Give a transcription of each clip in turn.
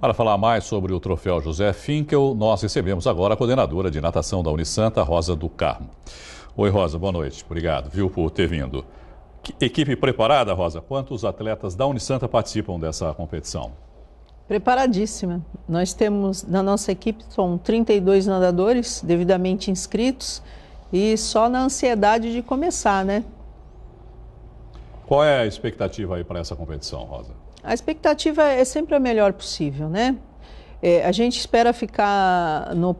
Para falar mais sobre o troféu José Finkel, nós recebemos agora a coordenadora de natação da Unisanta, Rosa do Carmo. Oi, Rosa, boa noite. Obrigado, viu, por ter vindo. Equipe preparada, Rosa? Quantos atletas da Unisanta participam dessa competição? Preparadíssima. Nós temos na nossa equipe são 32 nadadores devidamente inscritos e só na ansiedade de começar, né? Qual é a expectativa aí para essa competição, Rosa? A expectativa é sempre a melhor possível, né? É, a gente espera ficar no,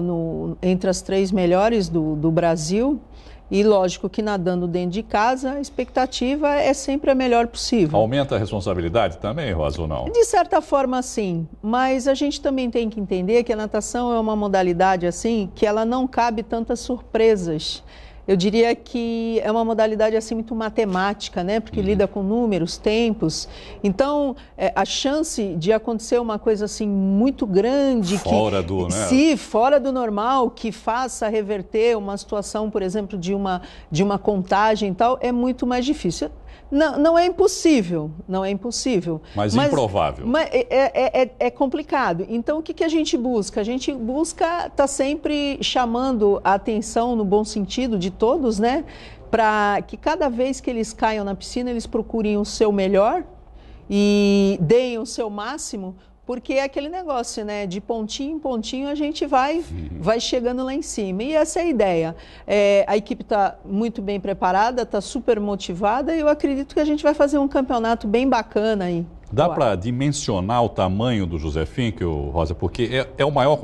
no, entre as três melhores do, do Brasil. E lógico que nadando dentro de casa, a expectativa é sempre a melhor possível. Aumenta a responsabilidade também, Rosa, ou não? De certa forma, sim. Mas a gente também tem que entender que a natação é uma modalidade assim que ela não cabe tantas surpresas. Eu diria que é uma modalidade assim muito matemática, né? Porque uhum. lida com números, tempos. Então, é, a chance de acontecer uma coisa assim muito grande fora que do, né? se fora do normal que faça reverter uma situação, por exemplo, de uma de uma contagem e tal, é muito mais difícil. Não, não é impossível, não é impossível. Mas, mas improvável. Mas é, é, é, é, é complicado. Então, o que, que a gente busca? A gente busca estar tá sempre chamando a atenção, no bom sentido, de todos, né? Para que cada vez que eles caiam na piscina, eles procurem o seu melhor e deem o seu máximo, porque é aquele negócio, né? De pontinho em pontinho a gente vai, vai chegando lá em cima. E essa é a ideia. É, a equipe está muito bem preparada, está super motivada e eu acredito que a gente vai fazer um campeonato bem bacana aí. Dá para dimensionar o tamanho do José Fink, Rosa? Porque é, é o maior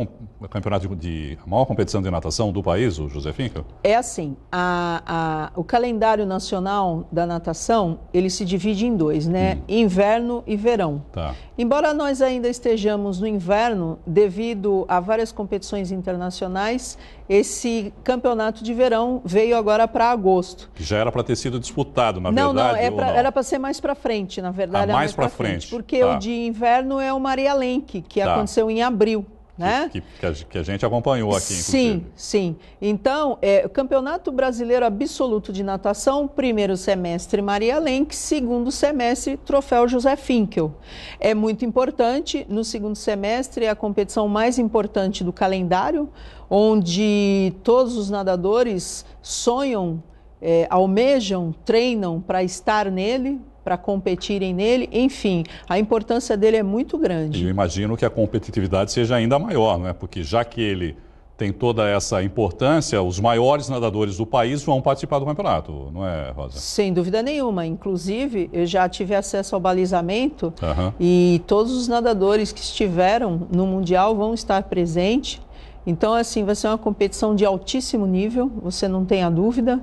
campeonato de, de a maior competição de natação do país, o José Finca? É assim, a, a, o calendário nacional da natação ele se divide em dois, né? Hum. Inverno e verão. Tá. Embora nós ainda estejamos no inverno, devido a várias competições internacionais, esse campeonato de verão veio agora para agosto. já era para ter sido disputado, na não, verdade. Não, é pra, não, era para ser mais para frente, na verdade. Ah, é mais, mais para frente. frente. Porque tá. o de inverno é o Maria Lenque, que tá. aconteceu em abril né? Que, que, que, a gente acompanhou aqui, sim, inclusive. Sim, sim. Então, é, Campeonato Brasileiro Absoluto de Natação, primeiro semestre Maria Lenk, segundo semestre Troféu José Finkel. É muito importante, no segundo semestre é a competição mais importante do calendário, onde todos os nadadores sonham é, almejam, treinam para estar nele, para competirem nele. Enfim, a importância dele é muito grande. Eu imagino que a competitividade seja ainda maior, né? porque já que ele tem toda essa importância, os maiores nadadores do país vão participar do campeonato, não é, Rosa? Sem dúvida nenhuma. Inclusive, eu já tive acesso ao balizamento uhum. e todos os nadadores que estiveram no Mundial vão estar presentes. Então, assim, vai ser uma competição de altíssimo nível, você não tenha dúvida.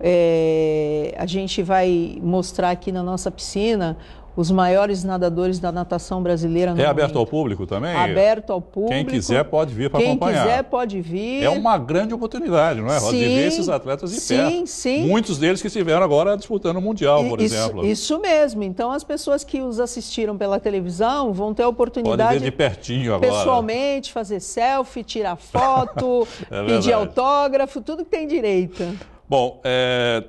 É, a gente vai mostrar aqui na nossa piscina os maiores nadadores da natação brasileira. No é aberto momento. ao público também? Aberto ao público. Quem quiser pode vir para acompanhar. Quem quiser pode vir. É uma grande oportunidade, não é? Sim, de ver esses atletas em sim, perto. Sim, Muitos deles que estiveram agora disputando o Mundial, por isso, exemplo. Isso mesmo. Então, as pessoas que os assistiram pela televisão vão ter a oportunidade... Podem ver de pertinho agora. Pessoalmente, fazer selfie, tirar foto, é pedir autógrafo, tudo que tem direito. Bom, é,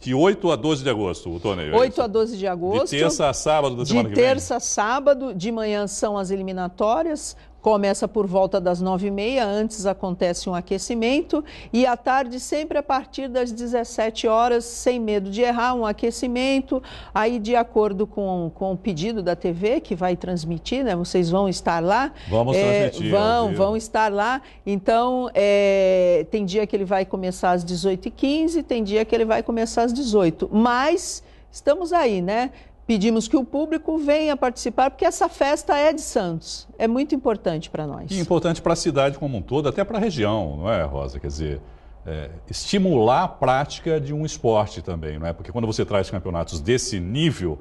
de 8 a 12 de agosto o torneio. 8 é a 12 de agosto. De terça a sábado da semana que vem. De terça a sábado, de manhã são as eliminatórias, Começa por volta das nove e meia, antes acontece um aquecimento e à tarde sempre a partir das 17 horas, sem medo de errar, um aquecimento. Aí de acordo com, com o pedido da TV que vai transmitir, né? Vocês vão estar lá. Vamos é, transmitir. Vão, vão estar lá. Então é, tem dia que ele vai começar às 18h15, tem dia que ele vai começar às 18 Mas estamos aí, né? pedimos que o público venha participar, porque essa festa é de Santos. É muito importante para nós. E importante para a cidade como um todo, até para a região, não é, Rosa? Quer dizer, é, estimular a prática de um esporte também, não é? Porque quando você traz campeonatos desse nível,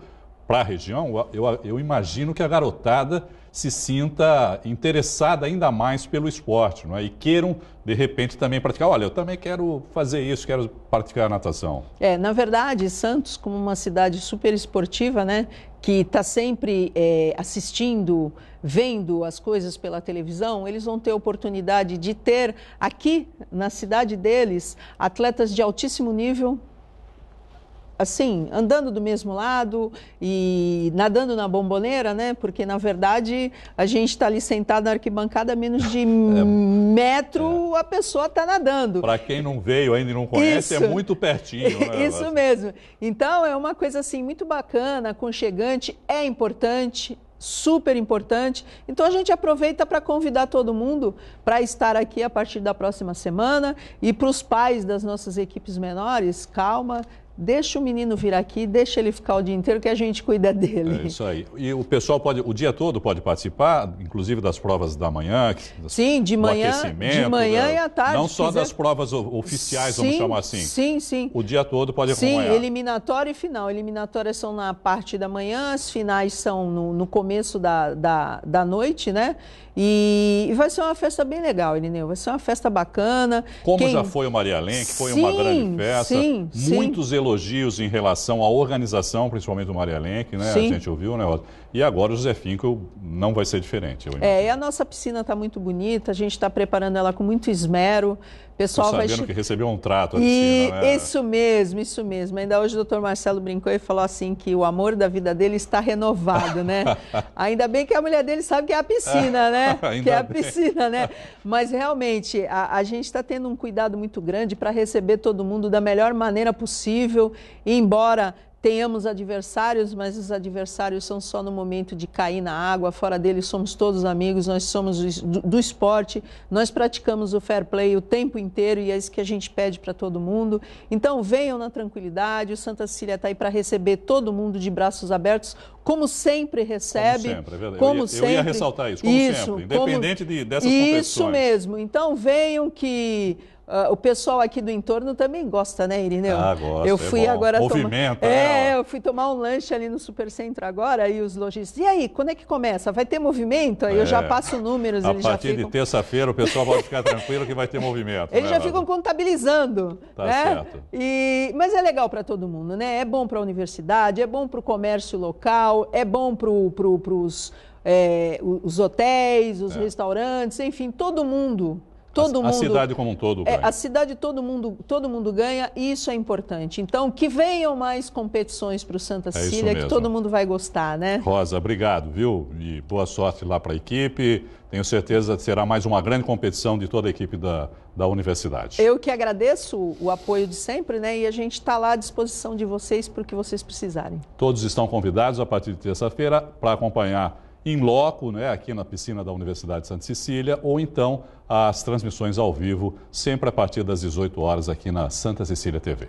para a região, eu, eu imagino que a garotada se sinta interessada ainda mais pelo esporte, não é? E queiram, de repente, também praticar. Olha, eu também quero fazer isso, quero praticar natação. É, na verdade, Santos, como uma cidade super esportiva, né? Que está sempre é, assistindo, vendo as coisas pela televisão, eles vão ter oportunidade de ter aqui, na cidade deles, atletas de altíssimo nível assim, andando do mesmo lado e nadando na bomboneira, né? Porque na verdade a gente está ali sentado na arquibancada a menos de é, é, metro, é. a pessoa está nadando. Para quem não veio ainda e não conhece, é Isso. é muito pertinho. Né? Isso mesmo. Então é uma coisa assim muito bacana, aconchegante, é importante, super importante. Então a gente aproveita para convidar todo mundo para estar aqui a partir da próxima semana e para os pais das nossas equipes menores, calma, Deixa o menino vir aqui, deixa ele ficar o dia inteiro que a gente cuida dele. É isso aí. E o pessoal pode, o dia todo pode participar, inclusive das provas da manhã. Sim, de manhã, de manhã e à tarde. Não só quiser. das provas oficiais, sim, vamos chamar assim. Sim, sim. O dia todo pode acompanhar. Sim, eliminatória e final. Eliminatórias são na parte da manhã, as finais são no, no começo da, da, da noite, né? E, vai ser uma festa bem legal, Irineu. Vai ser uma festa bacana. Como Quem... já foi o Maria Além, que foi sim, uma grande festa. Sim, Muitos sim elogios em relação à organização, principalmente do Maria Lenk, né? Sim. A gente ouviu, né, E agora o José Finkel não vai ser diferente. é, e a nossa piscina está muito bonita, a gente está preparando ela com muito esmero. pessoal Tô sabendo vai... que recebeu um trato. E né? isso mesmo, isso mesmo. Ainda hoje o doutor Marcelo brincou e falou assim que o amor da vida dele está renovado, né? Ainda bem que a mulher dele sabe que é a piscina, né? que é a piscina, né? Mas realmente a, a gente está tendo um cuidado muito grande para receber todo mundo da melhor maneira possível possível, embora tenhamos adversários, mas os adversários são só no momento de cair na água, fora deles somos todos amigos, nós somos do, esporte, nós praticamos o fair play o tempo inteiro e é isso que a gente pede para todo mundo. Então venham na tranquilidade, o Santa Cília está aí para receber todo mundo de braços abertos, como sempre recebe. Como sempre, é Como eu, ia, sempre. eu ia ressaltar isso, como isso, sempre, independente como, de, dessas Isso mesmo, então venham que Uh, o pessoal aqui do entorno também gosta, né, Irineu? Ah, gosta. Eu é fui né, é agora Movimento, tomar... é, é, eu fui tomar um lanche ali no Supercentro agora e os lojistas. E aí, quando é que começa? Vai ter movimento? Aí é. eu já é. passo números. A partir ficam... de terça-feira o pessoal pode ficar tranquilo que vai ter movimento. Eles né, já ficam contabilizando. Tá né? certo. E... Mas é legal para todo mundo, né? É bom para a universidade, é bom para o comércio local, é bom para pro, eh, os hotéis, os é. restaurantes, enfim, todo mundo todo a, mundo. A cidade como um todo. É, ganha. É, a cidade todo mundo, todo mundo ganha e isso é importante. Então, que venham mais competições para o Santa é Cecília, que todo mundo vai gostar, né? Rosa, obrigado, viu? E boa sorte lá para a equipe. Tenho certeza que será mais uma grande competição de toda a equipe da, da universidade. Eu que agradeço o apoio de sempre, né? E a gente está lá à disposição de vocês para o que vocês precisarem. Todos estão convidados a partir de terça-feira para acompanhar em loco, né, aqui na piscina da Universidade de Santa Cecília, ou então as transmissões ao vivo, sempre a partir das 18 horas aqui na Santa Cecília TV.